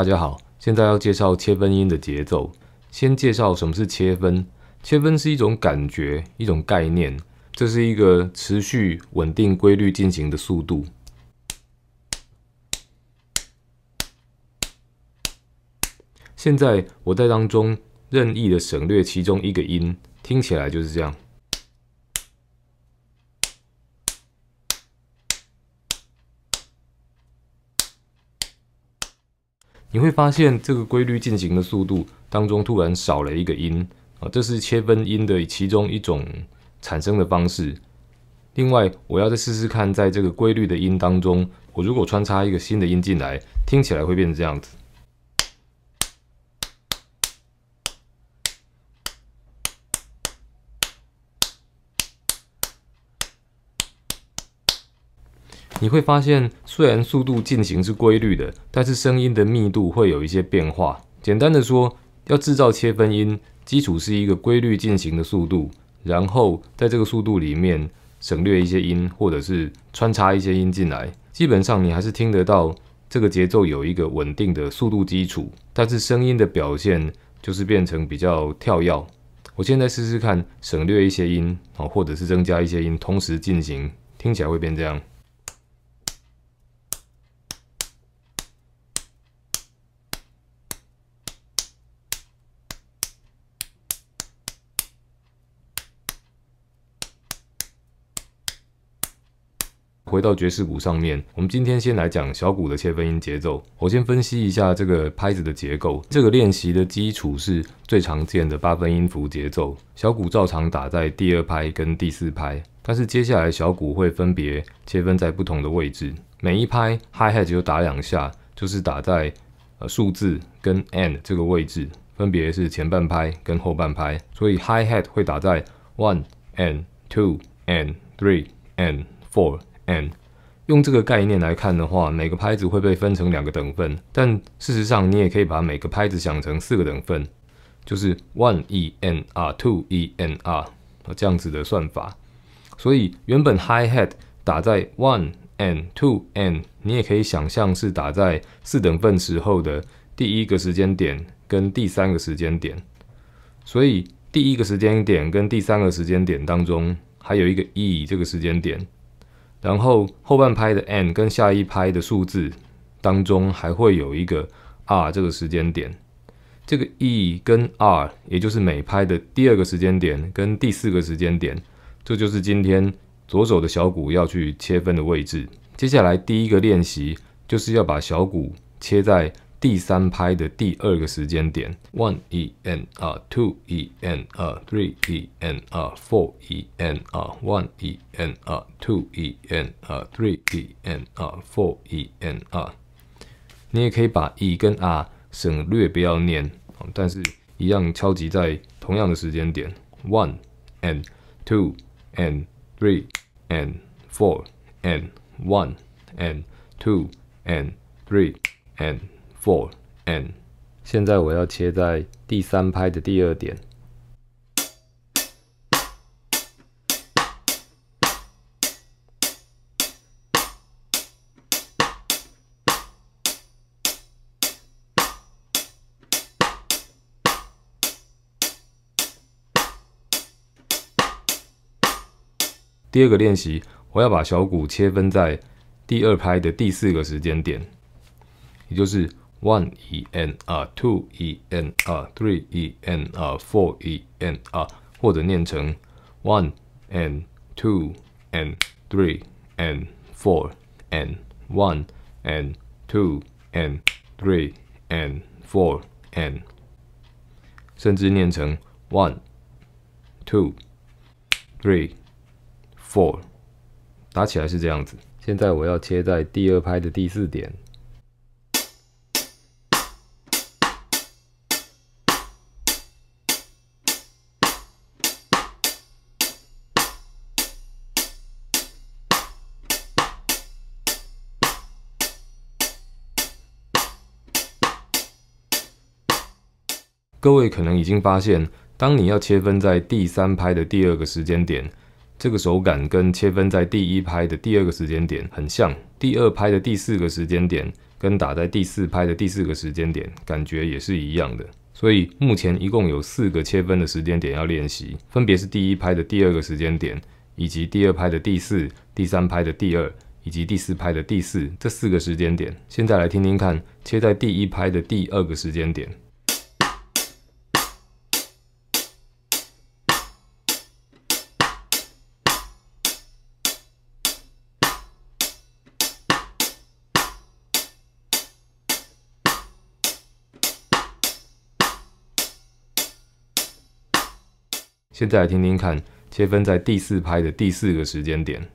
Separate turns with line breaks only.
大家好，现在要介绍切分音的节奏。先介绍什么是切分。切分是一种感觉，一种概念。这是一个持续、稳定、规律进行的速度。现在我在当中任意的省略其中一个音，听起来就是这样。你会发现这个规律进行的速度当中突然少了一个音啊，这是切分音的其中一种产生的方式。另外，我要再试试看，在这个规律的音当中，我如果穿插一个新的音进来，听起来会变成这样子。你会发现，虽然速度进行是规律的，但是声音的密度会有一些变化。简单的说，要制造切分音，基础是一个规律进行的速度，然后在这个速度里面省略一些音，或者是穿插一些音进来。基本上你还是听得到这个节奏有一个稳定的速度基础，但是声音的表现就是变成比较跳跃。我现在试试看，省略一些音啊，或者是增加一些音，同时进行，听起来会变这样。回到爵士鼓上面，我们今天先来讲小鼓的切分音节奏。我先分析一下这个拍子的结构。这个练习的基础是最常见的八分音符节奏，小鼓照常打在第二拍跟第四拍。但是接下来小鼓会分别切分在不同的位置，每一拍 high hat 就打两下，就是打在呃数字跟 n d 这个位置，分别是前半拍跟后半拍。所以 high hat 会打在 one and two and three and four。用这个概念来看的话，每个拍子会被分成两个等份，但事实上，你也可以把每个拍子想成四个等份，就是 one e n r two e n r 这样子的算法。所以原本 high hat 打在 one n two n，你也可以想象是打在四等份时候的第一个时间点跟第三个时间点。所以第一个时间点跟第三个时间点当中，还有一个 e 这个时间点。然后后半拍的 n 跟下一拍的数字当中，还会有一个 r 这个时间点，这个 e 跟 r 也就是每拍的第二个时间点跟第四个时间点，这就是今天左手的小鼓要去切分的位置。接下来第一个练习就是要把小鼓切在。第三拍的第二个时间点，one e n 二，two e n 二，three e n 二，four e n 二，one e n 二，two e n 二，three e n 二，four e n r，你也可以把 e 跟 r 省略不要念，但是一样敲击在同样的时间点，one and two and three and four and one and two and three and。Four and，现在我要切在第三拍的第二点。第二个练习，我要把小鼓切分在第二拍的第四个时间点，也就是。One e n 啊，two e n 啊，three e n 啊，four e n 啊，或者念成 one a n d two a n d three a n d four a n d one a n d two a n d three a n d four a n，d 甚至念成 one two three four，打起来是这样子。现在我要切在第二拍的第四点。各位可能已经发现，当你要切分在第三拍的第二个时间点，这个手感跟切分在第一拍的第二个时间点很像。第二拍的第四个时间点跟打在第四拍的第四个时间点感觉也是一样的。所以目前一共有四个切分的时间点要练习，分别是第一拍的第二个时间点，以及第二拍的第四、第三拍的第二，以及第四拍的第四这四个时间点。现在来听听看，切在第一拍的第二个时间点。现在来听听看，切分在第四拍的第四个时间点。